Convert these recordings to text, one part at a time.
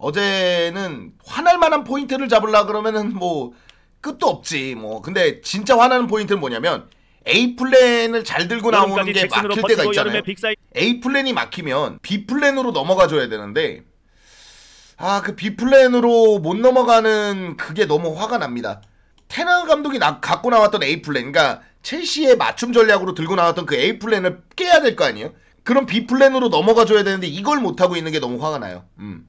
어제는 화날 만한 포인트를 잡으려 그러면은 뭐 끝도 없지 뭐 근데 진짜 화나는 포인트는 뭐냐면 A 플랜을 잘 들고 나오는 게 막힐 때가 있잖아요. A 플랜이 막히면 B 플랜으로 넘어가 줘야 되는데 아 그 B 플랜으로 못 넘어가는 그게 너무 화가 납니다. 테너 감독이 나, 갖고 나왔던 A 플랜, 그러니까 첼시의 맞춤 전략으로 들고 나왔던 그 A 플랜을 깨야 될 거 아니에요? 그럼 B 플랜으로 넘어가 줘야 되는데 이걸 못 하고 있는 게 너무 화가 나요. 음.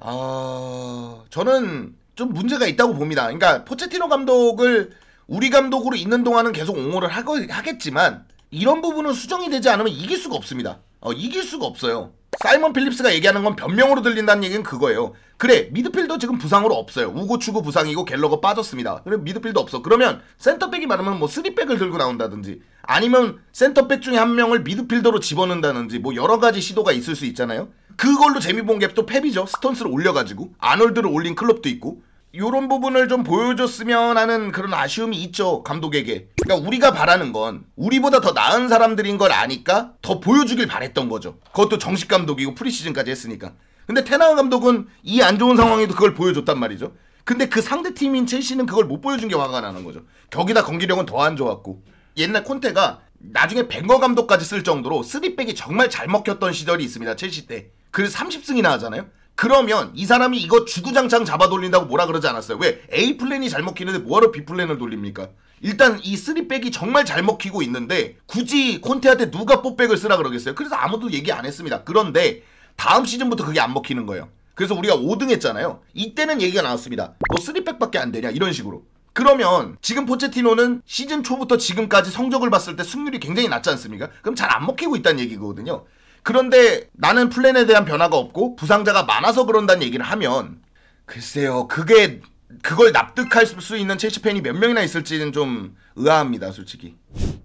아 저는 좀 문제가 있다고 봅니다. 그러니까 포체티노 감독을 우리 감독으로 있는 동안은 계속 옹호를 하거, 하겠지만 이런 부분은 수정이 되지 않으면 이길 수가 없습니다. 어, 이길 수가 없어요. 사이먼 필립스가 얘기하는 건 변명으로 들린다는 얘기는 그거예요. 그래 미드필더 지금 부상으로 없어요. 우고추구 부상이고 갤러거 빠졌습니다. 그럼 미드필더 없어. 그러면 센터백이 많으면 뭐 3백을 들고 나온다든지 아니면 센터백 중에 한 명을 미드필더로 집어넣는다든지 뭐 여러 가지 시도가 있을 수 있잖아요. 그걸로 재미 본게 또 펩이죠. 스톤스를 올려가지고 아놀드를 올린 클럽도 있고 요런 부분을 좀 보여줬으면 하는 그런 아쉬움이 있죠 감독에게 그러니까 우리가 바라는 건 우리보다 더 나은 사람들인 걸 아니까 더 보여주길 바랬던 거죠 그것도 정식 감독이고 프리시즌까지 했으니까 근데 테나우 감독은 이 안 좋은 상황에도 그걸 보여줬단 말이죠 근데 그 상대팀인 첼시는 그걸 못 보여준 게 화가 나는 거죠 격이다 경기력은 더 안 좋았고 옛날 콘테가 나중에 벵거 감독까지 쓸 정도로 쓰리백이 정말 잘 먹혔던 시절이 있습니다 첼시 때그 30승이나 하잖아요. 그러면 이 사람이 이거 주구장창 잡아 돌린다고 뭐라 그러지 않았어요. 왜? A 플랜이 잘 먹히는데 뭐하러 B 플랜을 돌립니까? 일단 이쓰리백이 정말 잘 먹히고 있는데 굳이 콘테한테 누가 뽀백을 쓰라 그러겠어요? 그래서 아무도 얘기 안 했습니다. 그런데 다음 시즌부터 그게 안 먹히는 거예요. 그래서 우리가 5등 했잖아요. 이때는 얘기가 나왔습니다. 너리백밖에안 되냐? 이런 식으로. 그러면 지금 포체티노는 시즌 초부터 지금까지 성적을 봤을 때 승률이 굉장히 낮지 않습니까? 그럼 잘 안 먹히고 있다는 얘기거든요. 그런데 나는 플랜에 대한 변화가 없고 부상자가 많아서 그런다는 얘기를 하면 글쎄요 그게 그걸 납득할 수 있는 첼시 팬이 몇 명이나 있을지는 좀 의아합니다 솔직히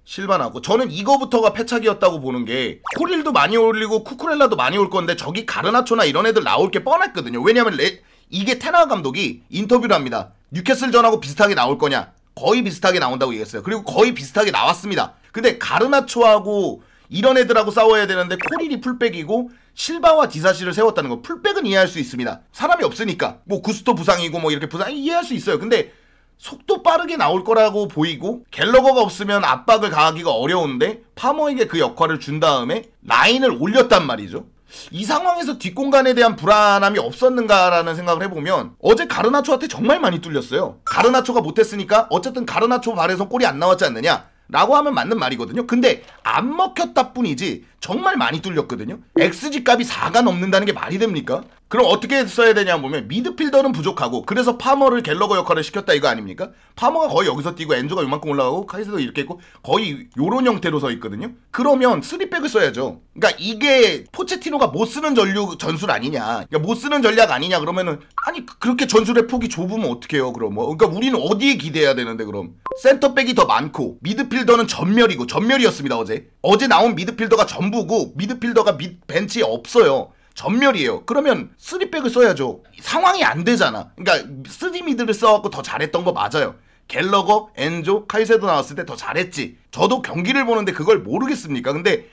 실반하고 저는 이거부터가 패착이었다고 보는 게 코릴도 많이 올리고 쿠쿠렐라도 많이 올 건데 저기 가르나초나 이런 애들 나올 게 뻔했거든요 왜냐하면 레, 이게 테나 감독이 인터뷰를 합니다 뉴캐슬 전하고 비슷하게 나올 거냐 거의 비슷하게 나온다고 얘기했어요 그리고 거의 비슷하게 나왔습니다 근데 가르나초하고 이런 애들하고 싸워야 되는데 코릴이 풀백이고 실바와 디사시를 세웠다는 거 풀백은 이해할 수 있습니다. 사람이 없으니까 뭐 구스토 부상이고 뭐 이렇게 부상 이해할 수 있어요. 근데 속도 빠르게 나올 거라고 보이고 갤러거가 없으면 압박을 가하기가 어려운데 파머에게 그 역할을 준 다음에 라인을 올렸단 말이죠. 이 상황에서 뒷공간에 대한 불안함이 없었는가라는 생각을 해보면 어제 가르나초한테 정말 많이 뚫렸어요. 가르나초가 못했으니까 어쨌든 가르나초 발에서 골이 안 나왔지 않느냐. 라고 하면 맞는 말이거든요. 근데 안 먹혔다 뿐이지 정말 많이 뚫렸거든요. XG 값이 4가 넘는다는 게 말이 됩니까? 그럼 어떻게 써야 되냐 보면 미드필더는 부족하고 그래서 파머를 갤러거 역할을 시켰다 이거 아닙니까? 파머가 거의 여기서 뛰고 엔조가 요만큼 올라가고 카이세도 이렇게 있고 거의 요런 형태로 서 있거든요. 그러면 3백을 써야죠. 그러니까 이게 포체티노가 못 쓰는 전류 전술 아니냐. 그러니까 못 쓰는 전략 아니냐 그러면은 아니 그렇게 전술의 폭이 좁으면 어떡해요 그럼 뭐 그러니까 우리는 어디에 기대해야 되는데 그럼 센터백이 더 많고 미드필더는 전멸이고 전멸이었습니다 어제 어제 나온 미드필더가 전부고 미드필더가 미, 벤치에 없어요 전멸이에요. 그러면 3백을 써야죠. 상황이 안 되잖아. 그러니까 3미드를 써갖고 더 잘했던 거 맞아요. 갤러거, 엔조, 카이세도 나왔을 때 더 잘했지. 저도 경기를 보는데 그걸 모르겠습니까? 근데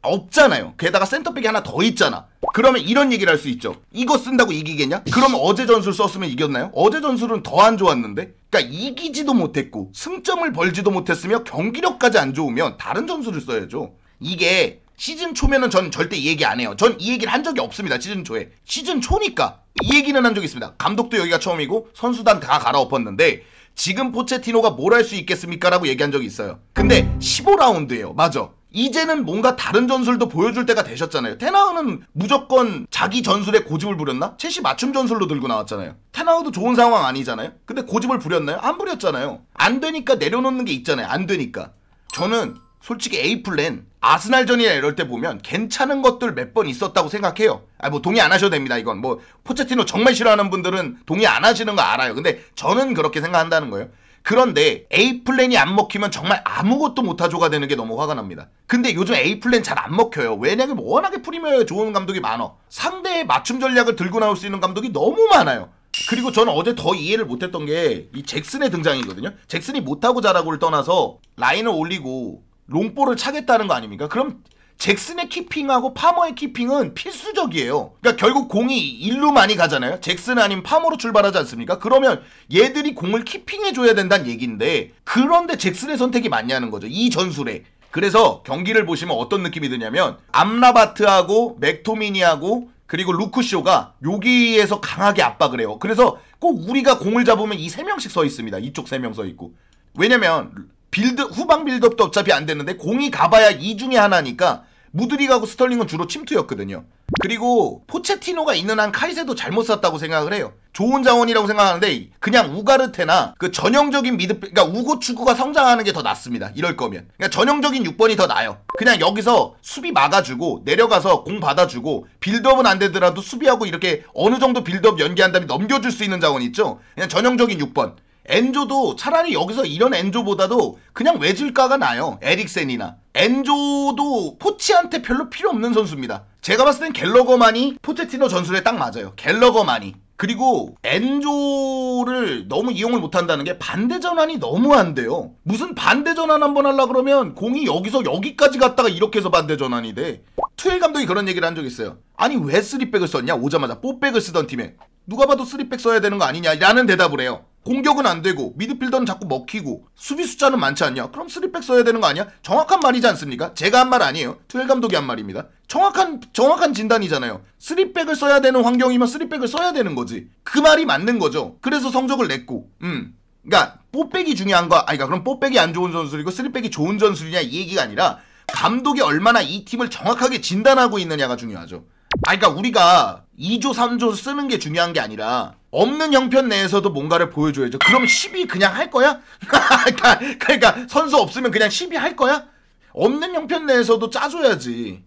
없잖아요. 게다가 센터백이 하나 더 있잖아. 그러면 이런 얘기를 할 수 있죠. 이거 쓴다고 이기겠냐? 그럼 어제 전술 썼으면 이겼나요? 어제 전술은 더 안 좋았는데? 그러니까 이기지도 못했고 승점을 벌지도 못했으며 경기력까지 안 좋으면 다른 전술을 써야죠. 이게 시즌 초면은 전 절대 이 얘기 안 해요. 전 이 얘기를 한 적이 없습니다. 시즌 초에. 시즌 초니까 이 얘기는 한 적이 있습니다. 감독도 여기가 처음이고 선수단 다 갈아엎었는데 지금 포체티노가 뭘 할 수 있겠습니까라고 얘기한 적이 있어요. 근데 15라운드예요. 맞아. 이제는 뭔가 다른 전술도 보여줄 때가 되셨잖아요. 테나우는 무조건 자기 전술에 고집을 부렸나? 첼시 맞춤 전술로 들고 나왔잖아요. 테나우도 좋은 상황 아니잖아요. 근데 고집을 부렸나요? 안 부렸잖아요. 안 되니까 내려놓는 게 있잖아요. 안 되니까. 저는 솔직히 에이플랜 아스날전이나 이럴 때 보면 괜찮은 것들 몇 번 있었다고 생각해요. 아 뭐 동의 안 하셔도 됩니다. 이건 뭐 포체티노 정말 싫어하는 분들은 동의 안 하시는 거 알아요. 근데 저는 그렇게 생각한다는 거예요. 그런데 에이 플랜이 안 먹히면 정말 아무것도 못하조가 되는 게 너무 화가 납니다. 근데 요즘 에이 플랜 잘 안 먹혀요. 왜냐면 워낙에 프리미어에 좋은 감독이 많아 상대의 맞춤 전략을 들고 나올 수 있는 감독이 너무 많아요. 그리고 저는 어제 더 이해를 못했던 게 이 잭슨의 등장이거든요. 잭슨이 못하고 자라고를 떠나서 라인을 올리고 롱볼을 차겠다는 거 아닙니까? 그럼 잭슨의 키핑하고 파머의 키핑은 필수적이에요. 그러니까 결국 공이 일루 많이 가잖아요. 잭슨 아닌 파머로 출발하지 않습니까? 그러면 얘들이 공을 키핑해줘야 된다는 얘기인데 그런데 잭슨의 선택이 맞냐는 거죠. 이 전술에. 그래서 경기를 보시면 어떤 느낌이 드냐면 암라바트하고 맥토미니하고 그리고 루크쇼가 여기에서 강하게 압박을 해요. 그래서 꼭 우리가 공을 잡으면 이 세 명씩 서 있습니다. 이쪽 세 명 서 있고. 왜냐면 빌드 후방 빌드업도 어차피 안 되는데 공이 가봐야 이 중에 하나니까 무드리가고 스털링은 주로 침투였거든요. 그리고 포체티노가 있는 한 카이세도 잘못 샀다고 생각을 해요. 좋은 자원이라고 생각하는데 그냥 우가르테나 그 전형적인 미드 그러니까 우고 축구가 성장하는 게 더 낫습니다. 이럴 거면. 그러 그러니까 전형적인 6번이 더 나아요. 그냥 여기서 수비 막아주고 내려가서 공 받아주고 빌드업은 안 되더라도 수비하고 이렇게 어느 정도 빌드업 연기한 다음에 넘겨줄 수 있는 자원 있죠. 그냥 전형적인 6번. 엔조도 차라리 여기서 이런 엔조보다도 그냥 외질까가 나요. 에릭센이나. 엔조도 포치한테 별로 필요 없는 선수입니다. 제가 봤을 땐 갤러거만이 포체티노 전술에 딱 맞아요. 갤러거만이. 그리고 엔조를 너무 이용을 못한다는 게 반대 전환이 너무 안 돼요. 무슨 반대 전환 한번 하려 고 그러면 공이 여기서 여기까지 갔다가 이렇게 해서 반대 전환이 돼. 투엘 감독이 그런 얘기를 한 적 있어요. 아니 왜 3백을 썼냐? 오자마자 뽀백을 쓰던 팀에 누가 봐도 3백 써야 되는 거 아니냐라는 대답을 해요. 공격은 안 되고 미드필더는 자꾸 먹히고 수비 숫자는 많지 않냐? 그럼 3백 써야 되는 거 아니야? 정확한 말이지 않습니까? 제가 한 말 아니에요. 투엘 감독이 한 말입니다. 정확한 정확한 진단이잖아요. 3백을 써야 되는 환경이면 3백을 써야 되는 거지. 그 말이 맞는 거죠. 그래서 성적을 냈고. 음. 그러니까 뽀백이 중요한 거아니가그 그러니까 그럼 뽀백이 안 좋은 전술이고 3백이 좋은 전술이냐 이 얘기가 아니라 감독이 얼마나 이 팀을 정확하게 진단하고 있느냐가 중요하죠. 아, 그러니까 우리가 2조, 3조 쓰는 게 중요한 게 아니라 없는 형편 내에서도 뭔가를 보여줘야죠. 그럼 10이 그냥 할 거야? 그러니까, 그러니까 선수 없으면 그냥 10이 할 거야? 없는 형편 내에서도 짜줘야지.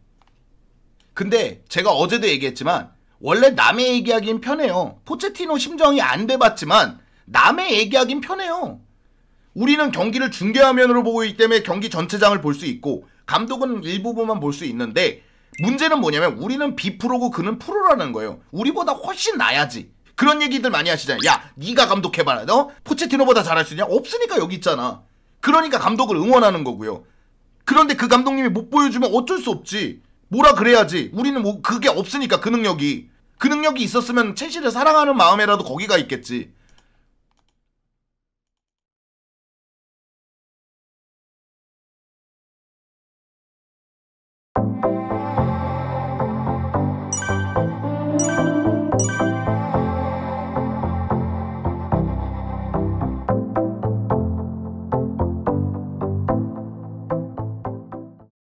근데 제가 어제도 얘기했지만 원래 남의 얘기하긴 편해요. 포체티노 심정이 안 돼봤지만 남의 얘기하긴 편해요. 우리는 경기를 중계화면으로 보고 있기 때문에 경기 전체장을 볼 수 있고 감독은 일부분만 볼 수 있는데 문제는 뭐냐면 우리는 비프로고 그는 프로라는 거예요. 우리보다 훨씬 나야지. 그런 얘기들 많이 하시잖아요. 야, 네가 감독해봐라. 너 포체티노보다 잘할 수 있냐? 없으니까 여기 있잖아. 그러니까 감독을 응원하는 거고요. 그런데 그 감독님이 못 보여주면 어쩔 수 없지. 뭐라 그래야지. 우리는 뭐 그게 없으니까 그 능력이. 그 능력이 있었으면 첼시를 사랑하는 마음에라도 거기가 있겠지.